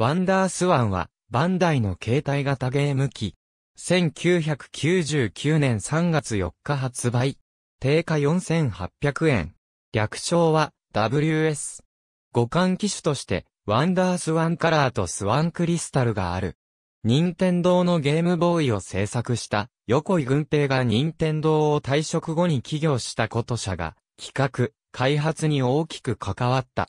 ワンダースワンは、バンダイの携帯型ゲーム機。1999年3月4日発売。定価4800円。略称は WS。互換機種として、ワンダースワンカラーとスワンクリスタルがある。任天堂のゲームボーイを制作した横井軍平が任天堂を退職後に起業したこと者が企画、開発に大きく関わった。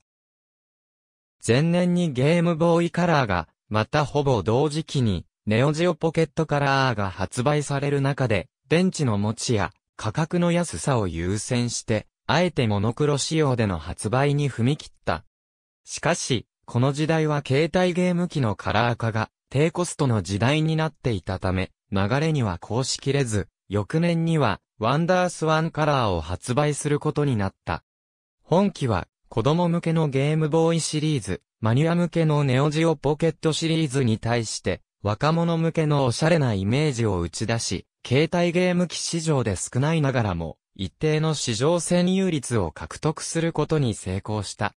前年にゲームボーイカラーが、またほぼ同時期に、ネオジオポケットカラーが発売される中で、電池の持ちや価格の安さを優先して、あえてモノクロ仕様での発売に踏み切った。しかし、この時代は携帯ゲーム機のカラー化が低コストの時代になっていたため、流れにはこうしきれず、翌年にはワンダースワンカラーを発売することになった。本機は子供向けのゲームボーイシリーズ、マニュア向けのネオジオポケットシリーズに対して、若者向けのおしゃれなイメージを打ち出し、携帯ゲーム機市場で少ないながらも、一定の市場占有率を獲得することに成功した。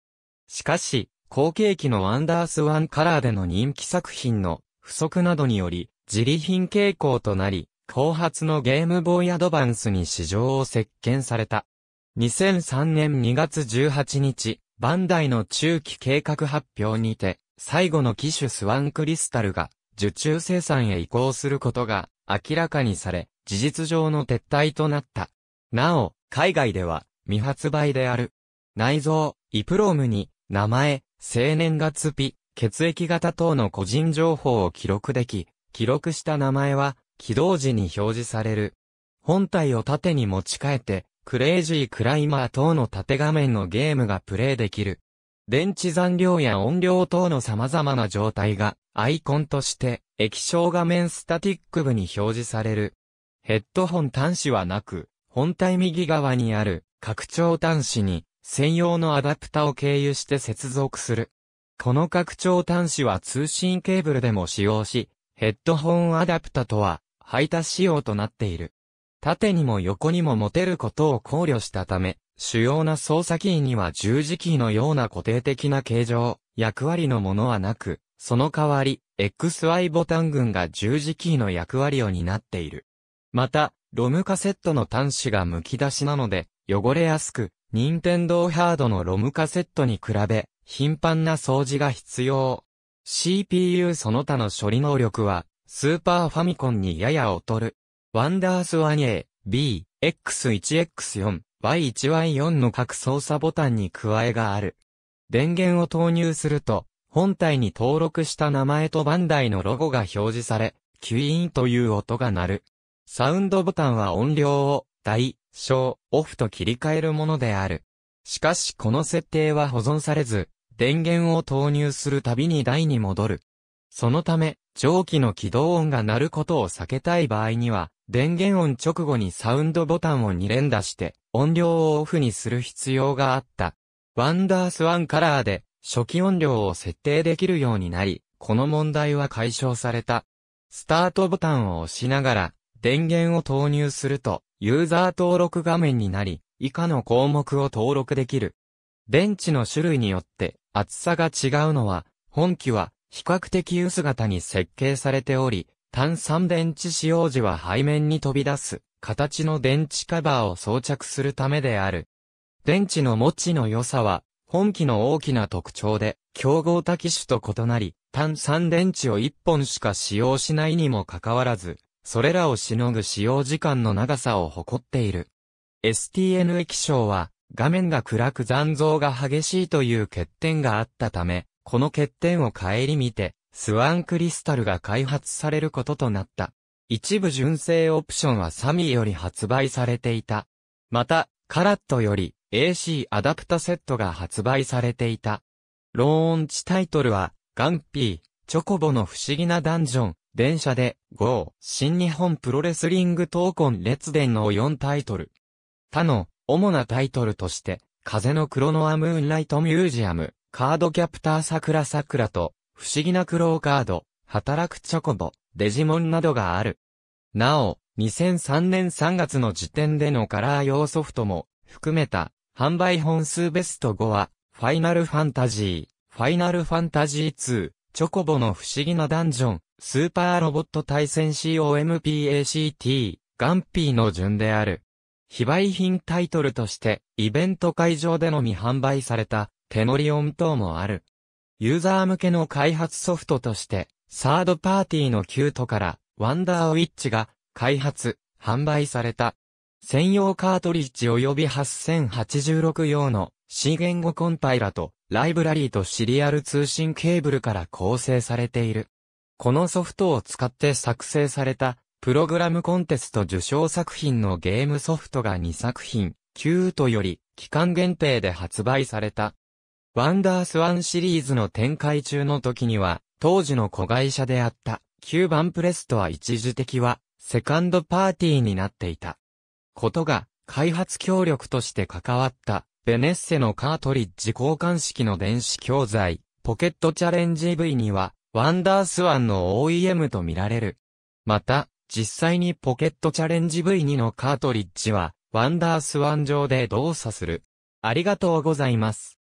しかし、後継機のワンダースワンカラーでの人気作品の不足などにより、自利品傾向となり、後発のゲームボーイアドバンスに市場を席巻された。2003年2月18日、バンダイの中期計画発表にて、最後の機種スワンクリスタルが受注生産へ移行することが明らかにされ、事実上の撤退となった。なお、海外では未発売である。内臓、イプロームに、名前、生年月日、血液型等の個人情報を記録でき、記録した名前は、起動時に表示される。本体を縦に持ち替えて、クレイジークライマー等の縦画面のゲームがプレイできる。電池残量や音量等の様々な状態がアイコンとして液晶画面スタティック部に表示される。ヘッドホン端子はなく、本体右側にある拡張端子に専用のアダプタを経由して接続する。この拡張端子は通信ケーブルでも使用し、ヘッドホンアダプタとは配達仕様となっている。縦にも横にも持てることを考慮したため、主要な操作キーには十字キーのような固定的な形状、役割のものはなく、その代わり、XY ボタン群が十字キーの役割を担っている。また、ロムカセットの端子が剥き出しなので、汚れやすく、任天堂ハードのロムカセットに比べ、頻繁な掃除が必要。CPU その他の処理能力は、スーパーファミコンにやや劣る。ワンダース 1A、B、X1X4、Y1Y4 の各操作ボタンに加えがある。電源を投入すると、本体に登録した名前とバンダイのロゴが表示され、キュイーンという音が鳴る。サウンドボタンは音量を、大、小、オフと切り替えるものである。しかしこの設定は保存されず、電源を投入するたびに台に戻る。そのため、蒸気の起動音が鳴ることを避けたい場合には、電源音直後にサウンドボタンを2連打して音量をオフにする必要があった。ワンダースワンカラーで初期音量を設定できるようになり、この問題は解消された。スタートボタンを押しながら電源を投入するとユーザー登録画面になり、以下の項目を登録できる。電池の種類によって厚さが違うのは、本機は比較的薄型に設計されており、単三電池使用時は背面に飛び出す形の電池カバーを装着するためである。電池の持ちの良さは、本機の大きな特徴で、競合多機種と異なり、単酸電池を1本しか使用しないにもかかわらず、それらをしのぐ使用時間の長さを誇っている。STN 液晶は、画面が暗く残像が激しいという欠点があったため、この欠点を顧みて、スワンクリスタルが開発されることとなった。一部純正オプションはサミーより発売されていた。また、カラットより AC アダプタセットが発売されていた。ローンチタイトルは、ガンピー、チョコボの不思議なダンジョン、電車で、GO、新日本プロレスリング闘魂列伝の4タイトル。他の、主なタイトルとして、風のクロノアムーンライトミュージアム、カードキャプター桜桜と、不思議なクローカード、働くチョコボ、デジモンなどがある。なお、2003年3月の時点でのカラー用ソフトも含めた販売本数ベスト5は、ファイナルファンタジー、ファイナルファンタジー2、チョコボの不思議なダンジョン、スーパーロボット対戦 COMPACT、ガンピーの順である。非売品タイトルとして、イベント会場でのみ販売された、テノリオン等もある。ユーザー向けの開発ソフトとして、サードパーティーのキュートから、ワンダーウィッチが、開発、販売された。専用カートリッジ及び8086用の C 言語コンパイラとライブラリーとシリアル通信ケーブルから構成されている。このソフトを使って作成されたプログラムコンテスト受賞作品のゲームソフトが2作品、キュートより期間限定で発売された。ワンダースワンシリーズの展開中の時には、当時の子会社であった、9番プレスとは一時的は、セカンドパーティーになっていた。ことが、開発協力として関わった、ベネッセのカートリッジ交換式の電子教材、ポケットチャレンジ V には、ワンダースワンの OEM とみられる。また、実際にポケットチャレンジ V2 のカートリッジは、ワンダースワン上で動作する。ありがとうございます。